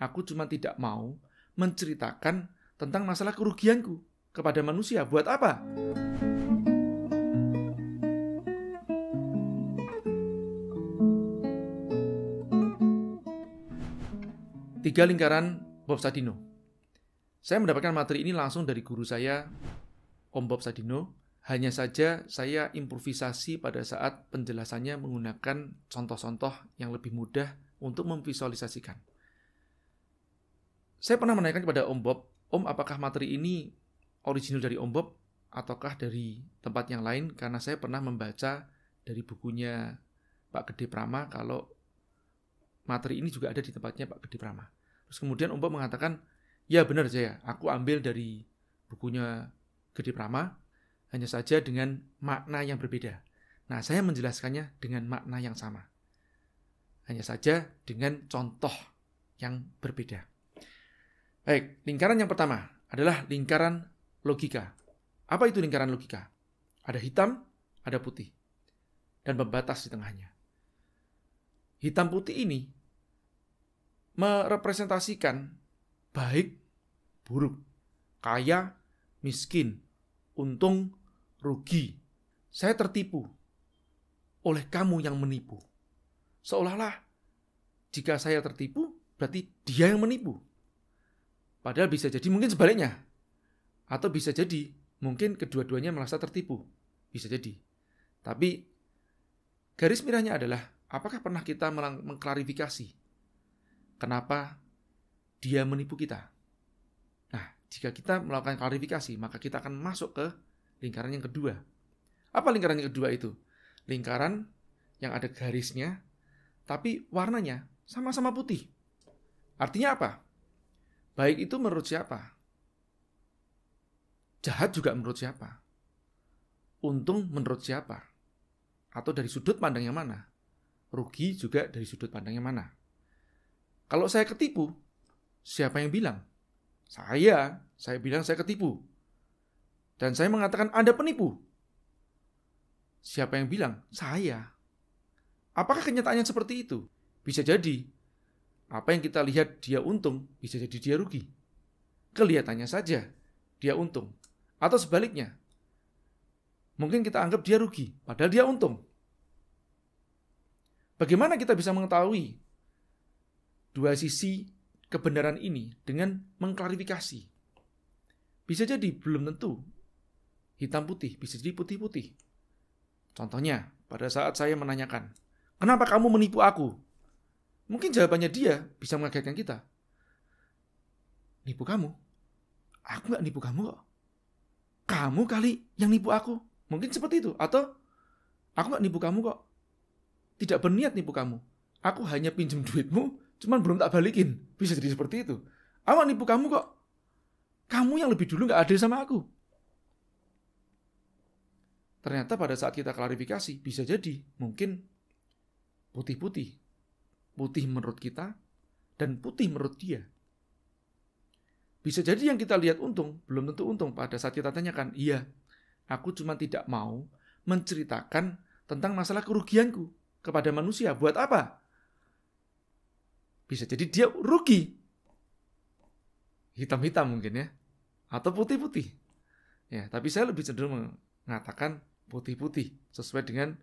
Aku cuma tidak mau menceritakan tentang masalah kerugianku kepada manusia. Buat apa? Tiga lingkaran Bob Sadino. Saya mendapatkan materi ini langsung dari guru saya, Om Bob Sadino. Hanya saja saya improvisasi pada saat penjelasannya menggunakan contoh-contoh yang lebih mudah untuk memvisualisasikan. Saya pernah menanyakan kepada Om Bob, Om apakah materi ini original dari Om Bob ataukah dari tempat yang lain? Karena saya pernah membaca dari bukunya Pak Gede Prama kalau materi ini juga ada di tempatnya Pak Gede Prama. Terus kemudian Om Bob mengatakan, ya benar saya, aku ambil dari bukunya Gede Prama, hanya saja dengan makna yang berbeda. Nah, saya menjelaskannya dengan makna yang sama. Hanya saja dengan contoh yang berbeda. Baik, lingkaran yang pertama adalah lingkaran logika. Apa itu lingkaran logika? Ada hitam, ada putih. Dan pembatas di tengahnya. Hitam putih ini merepresentasikan baik, buruk, kaya, miskin, untung, rugi. Saya tertipu oleh kamu yang menipu. Seolah-olah jika saya tertipu, berarti dia yang menipu. Padahal bisa jadi mungkin sebaliknya. Atau bisa jadi mungkin kedua-duanya merasa tertipu. Bisa jadi. Tapi garis merahnya adalah apakah pernah kita mengklarifikasi kenapa dia menipu kita? Nah, jika kita melakukan klarifikasi, maka kita akan masuk ke lingkaran yang kedua. Apa lingkaran yang kedua itu? Lingkaran yang ada garisnya, tapi warnanya sama-sama putih. Artinya apa? Baik itu menurut siapa? Jahat juga menurut siapa? Untung menurut siapa? Atau dari sudut pandang yang mana? Rugi juga dari sudut pandang yang mana? Kalau saya ketipu, siapa yang bilang? Saya, saya bilang saya ketipu. Dan saya mengatakan Anda penipu. Siapa yang bilang? Saya. Apakah kenyataannya seperti itu? Bisa jadi. Apa yang kita lihat dia untung, bisa jadi dia rugi. Kelihatannya saja dia untung. Atau sebaliknya, mungkin kita anggap dia rugi, padahal dia untung. Bagaimana kita bisa mengetahui dua sisi kebenaran ini dengan mengklarifikasi? Bisa jadi belum tentu hitam putih, bisa jadi putih-putih. Contohnya, pada saat saya menanyakan, "Kenapa kamu menipu aku?" Mungkin jawabannya dia bisa mengagetkan kita. Nipu kamu? Aku nggak nipu kamu kok. Kamu kali yang nipu aku. Mungkin seperti itu. Atau aku nggak nipu kamu kok. Tidak berniat nipu kamu. Aku hanya pinjem duitmu, cuman belum tak balikin. Bisa jadi seperti itu. Aku nipu kamu kok. Kamu yang lebih dulu nggak ada sama aku. Ternyata pada saat kita klarifikasi, bisa jadi mungkin putih-putih putih menurut kita, dan putih menurut dia. Bisa jadi yang kita lihat untung, belum tentu untung pada saat kita tanyakan, iya, aku cuma tidak mau menceritakan tentang masalah kerugianku kepada manusia. Buat apa? Bisa jadi dia rugi. Hitam-hitam mungkin ya. Atau putih-putih. Ya, tapi saya lebih cenderung mengatakan putih-putih sesuai dengan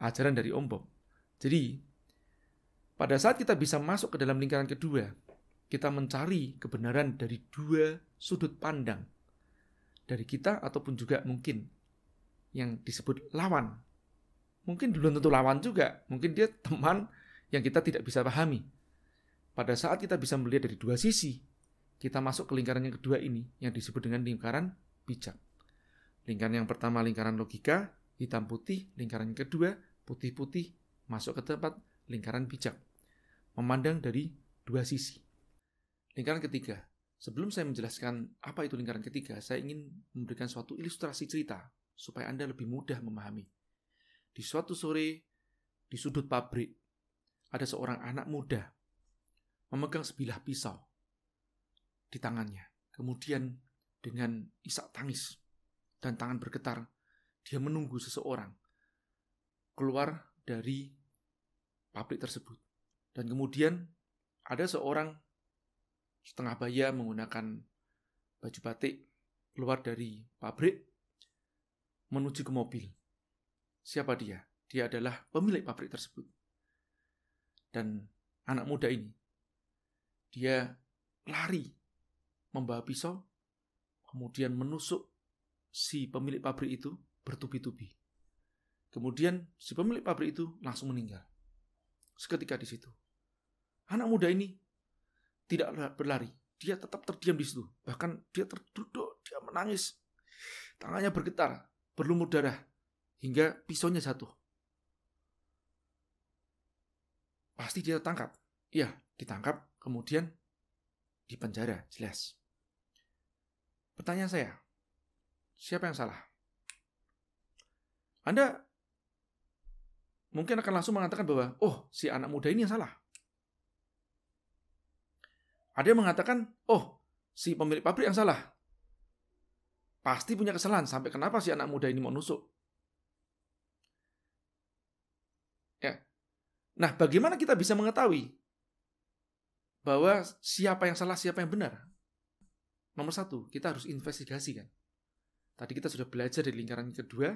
ajaran dari Om Bob. Jadi, pada saat kita bisa masuk ke dalam lingkaran kedua, kita mencari kebenaran dari dua sudut pandang dari kita ataupun juga mungkin yang disebut lawan. Mungkin belum tentu lawan juga, mungkin dia teman yang kita tidak bisa pahami. Pada saat kita bisa melihat dari dua sisi, kita masuk ke lingkaran yang kedua ini yang disebut dengan lingkaran bijak. Lingkaran yang pertama lingkaran logika, hitam putih, lingkaran yang kedua putih-putih masuk ke tempat lingkaran bijak, memandang dari dua sisi. Lingkaran ketiga, sebelum saya menjelaskan apa itu lingkaran ketiga, saya ingin memberikan suatu ilustrasi cerita supaya Anda lebih mudah memahami. Di suatu sore, di sudut pabrik, ada seorang anak muda memegang sebilah pisau di tangannya. Kemudian dengan isak tangis dan tangan bergetar, dia menunggu seseorang keluar dari pabrik tersebut. Dan kemudian ada seorang setengah baya menggunakan baju batik keluar dari pabrik menuju ke mobil. Siapa dia? Dia adalah pemilik pabrik tersebut. Dan anak muda ini, dia lari membawa pisau, kemudian menusuk si pemilik pabrik itu bertubi-tubi. Kemudian si pemilik pabrik itu langsung meninggal seketika di situ. Anak muda ini tidak berlari, dia tetap terdiam di situ. Bahkan dia terduduk, dia menangis. Tangannya bergetar, berlumur darah, hingga pisaunya jatuh. Pasti dia tertangkap. Iya, ditangkap, kemudian di penjara, jelas. Pertanyaan saya, siapa yang salah? Anda mungkin akan langsung mengatakan bahwa, oh si anak muda ini yang salah. Ada yang mengatakan, oh si pemilik pabrik yang salah. Pasti punya kesalahan sampai kenapa si anak muda ini mau nusuk. Ya. Nah, bagaimana kita bisa mengetahui bahwa siapa yang salah, siapa yang benar? Nomor satu, kita harus investigasi kan. Tadi kita sudah belajar di lingkaran kedua,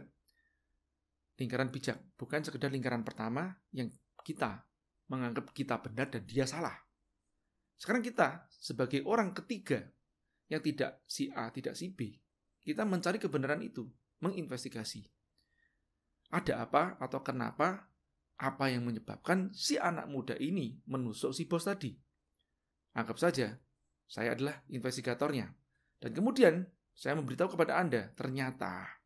lingkaran bijak, bukan sekedar lingkaran pertama yang kita menganggap kita benar dan dia salah. Sekarang kita sebagai orang ketiga yang tidak si A, tidak si B, kita mencari kebenaran itu, menginvestigasi. Ada apa atau kenapa apa yang menyebabkan si anak muda ini menusuk si bos tadi? Anggap saja saya adalah investigatornya. Dan kemudian saya memberitahu kepada Anda, ternyata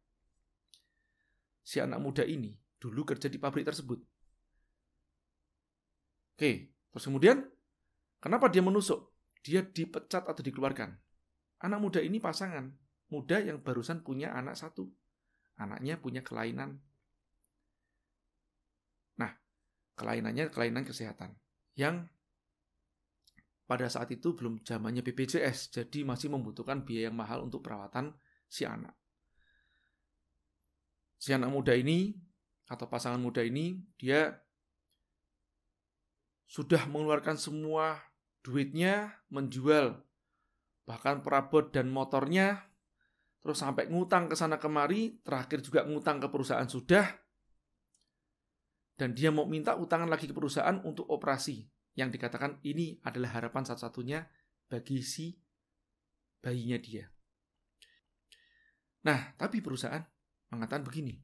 si anak muda ini dulu kerja di pabrik tersebut. Oke, terus kemudian kenapa dia menusuk? Dia dipecat atau dikeluarkan. Anak muda ini pasangan, muda yang barusan punya anak satu. Anaknya punya kelainan. Nah, kelainannya kelainan kesehatan yang pada saat itu belum zamannya BPJS, jadi masih membutuhkan biaya yang mahal untuk perawatan si anak si anak muda ini atau pasangan muda ini dia sudah mengeluarkan semua duitnya menjual bahkan perabot dan motornya terus sampai ngutang ke sana kemari, terakhir juga ngutang ke perusahaan sudah, dan dia mau minta utangan lagi ke perusahaan untuk operasi, yang dikatakan ini adalah harapan satu-satunya bagi si bayinya dia. Nah, tapi perusahaan mengatakan begini.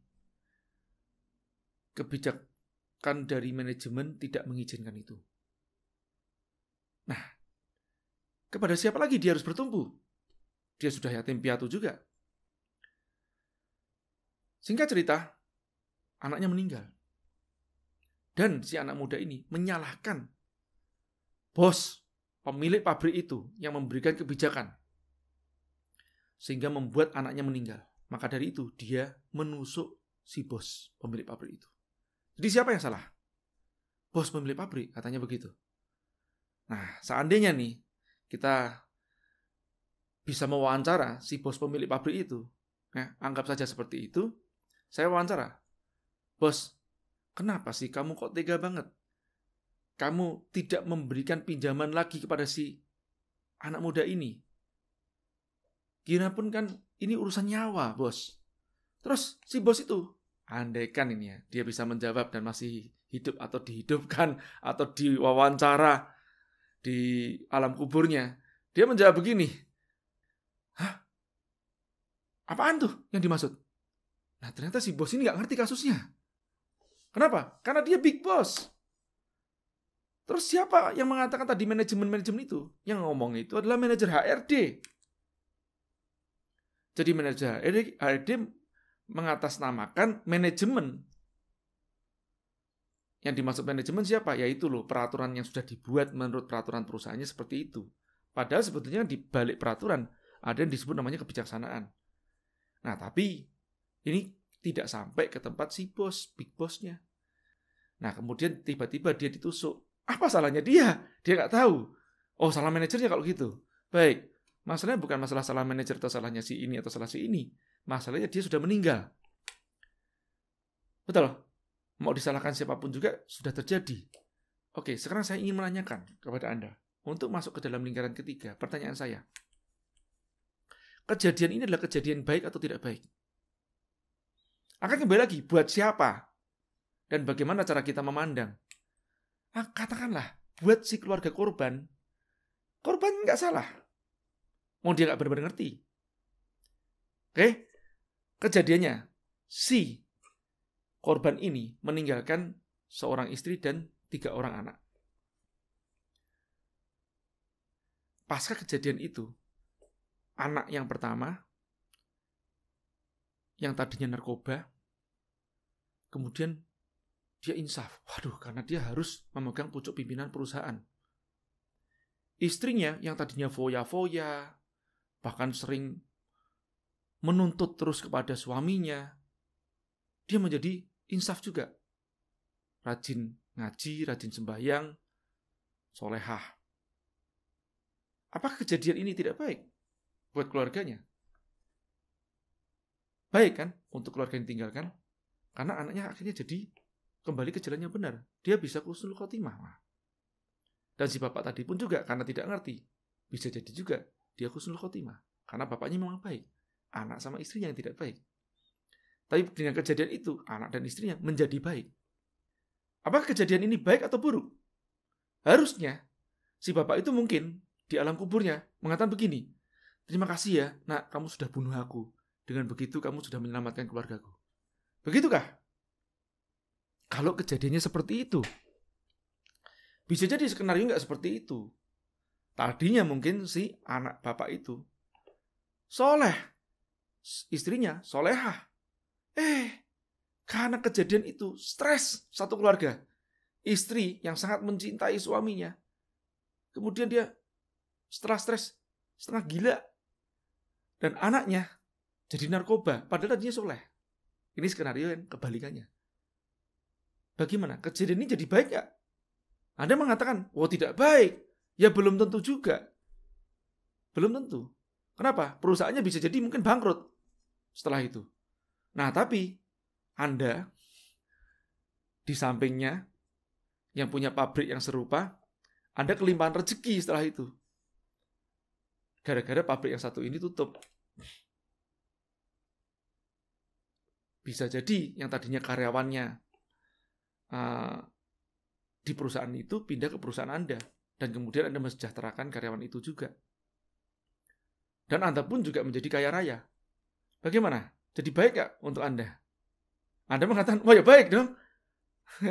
Kebijakan dari manajemen tidak mengizinkan itu. Nah, kepada siapa lagi dia harus bertumpu? Dia sudah yatim piatu juga. Singkat cerita, anaknya meninggal. Dan si anak muda ini menyalahkan bos pemilik pabrik itu yang memberikan kebijakan sehingga membuat anaknya meninggal. Maka dari itu dia menusuk si bos pemilik pabrik itu. Jadi siapa yang salah? Bos pemilik pabrik katanya begitu. Nah, seandainya nih kita bisa mewawancara si bos pemilik pabrik itu, ya, anggap saja seperti itu, saya wawancara. Bos, kenapa sih kamu kok tega banget? Kamu tidak memberikan pinjaman lagi kepada si anak muda ini. Gimana pun kan ini urusan nyawa, bos. Terus si bos itu, andaikan ini ya, dia bisa menjawab dan masih hidup atau dihidupkan atau diwawancara di alam kuburnya. Dia menjawab begini, Hah? Apaan tuh yang dimaksud? Nah ternyata si bos ini gak ngerti kasusnya. Kenapa? Karena dia big boss. Terus siapa yang mengatakan tadi manajemen-manajemen itu? Yang ngomong itu adalah manajer HRD jadi manajer HRD, HRD mengatasnamakan manajemen. Yang dimaksud manajemen siapa? Yaitu loh peraturan yang sudah dibuat menurut peraturan perusahaannya seperti itu. Padahal sebetulnya di balik peraturan ada yang disebut namanya kebijaksanaan. Nah, tapi ini tidak sampai ke tempat si bos, big bosnya. Nah, kemudian tiba-tiba dia ditusuk. Apa salahnya dia? Dia nggak tahu. Oh, salah manajernya kalau gitu. Baik, Masalahnya bukan masalah salah manajer atau salahnya si ini atau salah si ini. Masalahnya dia sudah meninggal. Betul? Mau disalahkan siapapun juga sudah terjadi. Oke, sekarang saya ingin menanyakan kepada Anda untuk masuk ke dalam lingkaran ketiga. Pertanyaan saya. Kejadian ini adalah kejadian baik atau tidak baik? Akan kembali lagi, buat siapa? Dan bagaimana cara kita memandang? Nah, katakanlah, buat si keluarga korban, korban nggak salah Mau dia nggak benar-benar ngerti. Oke? Kejadiannya, si korban ini meninggalkan seorang istri dan tiga orang anak. Pasca kejadian itu, anak yang pertama, yang tadinya narkoba, kemudian dia insaf. Waduh, karena dia harus memegang pucuk pimpinan perusahaan. Istrinya yang tadinya foya-foya, bahkan sering menuntut terus kepada suaminya, dia menjadi insaf juga. Rajin ngaji, rajin sembahyang, solehah. Apakah kejadian ini tidak baik buat keluarganya? Baik kan untuk keluarga yang ditinggalkan? Karena anaknya akhirnya jadi kembali ke jalan yang benar. Dia bisa khusnul khotimah. Dan si bapak tadi pun juga karena tidak ngerti. Bisa jadi juga dia khusnul khotimah karena bapaknya memang baik anak sama istri yang tidak baik tapi dengan kejadian itu anak dan istrinya menjadi baik apakah kejadian ini baik atau buruk harusnya si bapak itu mungkin di alam kuburnya mengatakan begini terima kasih ya nak kamu sudah bunuh aku dengan begitu kamu sudah menyelamatkan keluargaku begitukah kalau kejadiannya seperti itu bisa jadi skenario nggak seperti itu Tadinya mungkin si anak bapak itu soleh, istrinya soleha. Eh, karena kejadian itu stres satu keluarga. Istri yang sangat mencintai suaminya. Kemudian dia setelah stres, setengah gila. Dan anaknya jadi narkoba, padahal tadinya soleh. Ini skenario yang kebalikannya. Bagaimana? Kejadian ini jadi baik gak? Anda mengatakan, wah oh, tidak baik. Ya belum tentu juga. Belum tentu. Kenapa? Perusahaannya bisa jadi mungkin bangkrut setelah itu. Nah, tapi Anda di sampingnya yang punya pabrik yang serupa, Anda kelimpahan rezeki setelah itu. Gara-gara pabrik yang satu ini tutup. Bisa jadi yang tadinya karyawannya uh, di perusahaan itu pindah ke perusahaan Anda dan kemudian Anda mesejahterakan karyawan itu juga. Dan Anda pun juga menjadi kaya raya. Bagaimana? Jadi baik gak untuk Anda? Anda mengatakan, wah oh ya baik dong.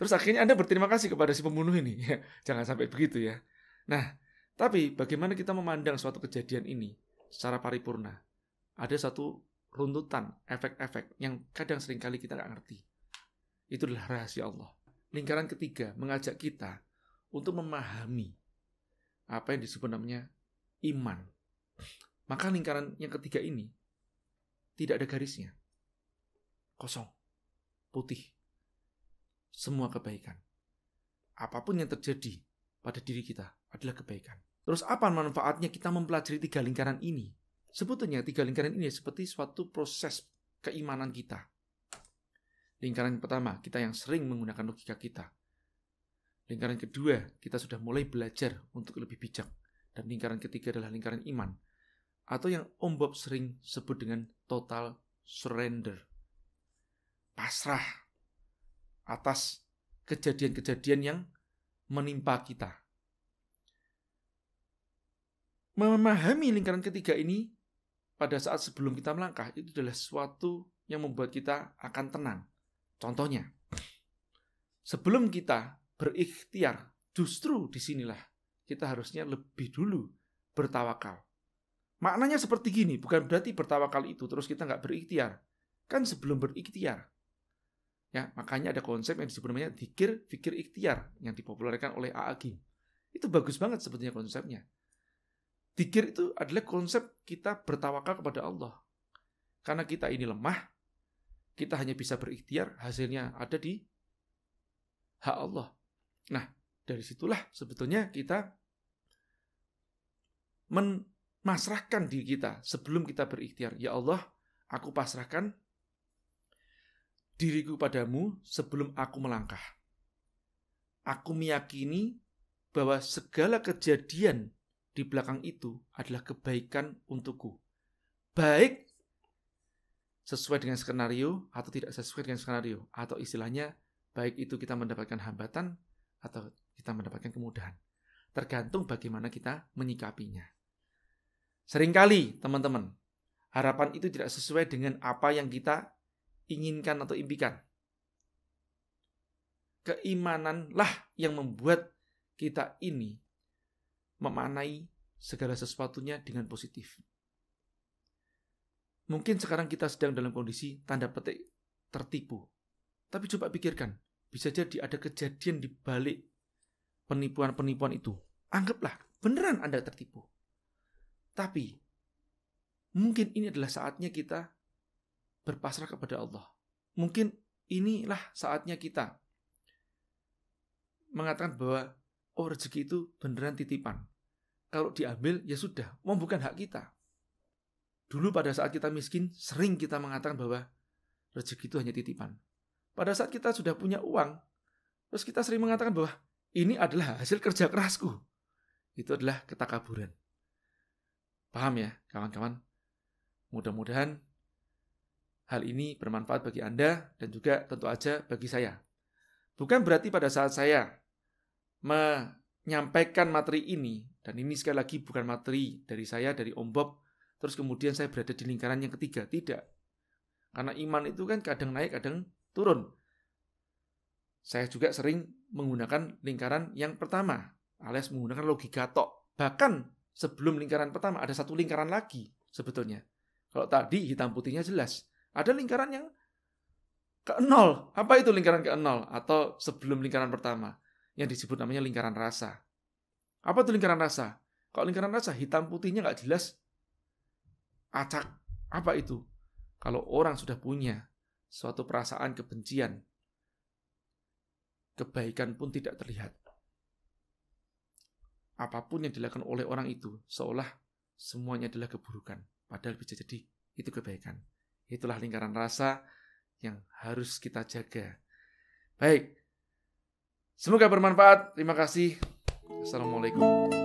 Terus akhirnya Anda berterima kasih kepada si pembunuh ini. jangan sampai begitu ya. Nah, tapi bagaimana kita memandang suatu kejadian ini secara paripurna? Ada satu runtutan, efek-efek yang kadang seringkali kita nggak ngerti. Itu adalah rahasia Allah. Lingkaran ketiga mengajak kita untuk memahami apa yang disebut namanya iman. Maka lingkaran yang ketiga ini tidak ada garisnya. Kosong. Putih. Semua kebaikan. Apapun yang terjadi pada diri kita adalah kebaikan. Terus apa manfaatnya kita mempelajari tiga lingkaran ini? Sebetulnya tiga lingkaran ini seperti suatu proses keimanan kita. Lingkaran pertama, kita yang sering menggunakan logika kita. Lingkaran kedua, kita sudah mulai belajar untuk lebih bijak. Dan lingkaran ketiga adalah lingkaran iman. Atau yang Om Bob sering sebut dengan total surrender. Pasrah atas kejadian-kejadian yang menimpa kita. Memahami lingkaran ketiga ini pada saat sebelum kita melangkah itu adalah suatu yang membuat kita akan tenang. Contohnya, sebelum kita berikhtiar. Justru disinilah kita harusnya lebih dulu bertawakal. Maknanya seperti gini, bukan berarti bertawakal itu terus kita nggak berikhtiar. Kan sebelum berikhtiar. Ya, makanya ada konsep yang disebut namanya dikir, fikir, ikhtiar yang dipopulerkan oleh A.A. Itu bagus banget sebetulnya konsepnya. Dikir itu adalah konsep kita bertawakal kepada Allah. Karena kita ini lemah, kita hanya bisa berikhtiar, hasilnya ada di hak Allah. Nah, dari situlah sebetulnya kita memasrahkan diri kita sebelum kita berikhtiar. Ya Allah, aku pasrahkan diriku padamu sebelum aku melangkah. Aku meyakini bahwa segala kejadian di belakang itu adalah kebaikan untukku. Baik sesuai dengan skenario atau tidak sesuai dengan skenario atau istilahnya baik itu kita mendapatkan hambatan atau kita mendapatkan kemudahan. Tergantung bagaimana kita menyikapinya. Seringkali, teman-teman, harapan itu tidak sesuai dengan apa yang kita inginkan atau impikan. Keimananlah yang membuat kita ini memanai segala sesuatunya dengan positif. Mungkin sekarang kita sedang dalam kondisi tanda petik tertipu. Tapi coba pikirkan, bisa jadi ada kejadian di balik penipuan-penipuan itu. Anggaplah beneran Anda tertipu. Tapi mungkin ini adalah saatnya kita berpasrah kepada Allah. Mungkin inilah saatnya kita mengatakan bahwa oh rezeki itu beneran titipan. Kalau diambil ya sudah, mau bukan hak kita. Dulu pada saat kita miskin sering kita mengatakan bahwa rezeki itu hanya titipan pada saat kita sudah punya uang, terus kita sering mengatakan bahwa ini adalah hasil kerja kerasku. Itu adalah ketakaburan. Paham ya, kawan-kawan? Mudah-mudahan hal ini bermanfaat bagi Anda dan juga tentu aja bagi saya. Bukan berarti pada saat saya menyampaikan materi ini, dan ini sekali lagi bukan materi dari saya, dari Om Bob, terus kemudian saya berada di lingkaran yang ketiga. Tidak. Karena iman itu kan kadang naik, kadang turun. Saya juga sering menggunakan lingkaran yang pertama, alias menggunakan logika tok. Bahkan sebelum lingkaran pertama ada satu lingkaran lagi sebetulnya. Kalau tadi hitam putihnya jelas, ada lingkaran yang ke nol. Apa itu lingkaran ke nol atau sebelum lingkaran pertama yang disebut namanya lingkaran rasa. Apa itu lingkaran rasa? Kalau lingkaran rasa hitam putihnya nggak jelas, acak apa itu? Kalau orang sudah punya suatu perasaan kebencian. Kebaikan pun tidak terlihat. Apapun yang dilakukan oleh orang itu seolah semuanya adalah keburukan, padahal bisa jadi itu kebaikan. Itulah lingkaran rasa yang harus kita jaga. Baik, semoga bermanfaat. Terima kasih. Assalamualaikum.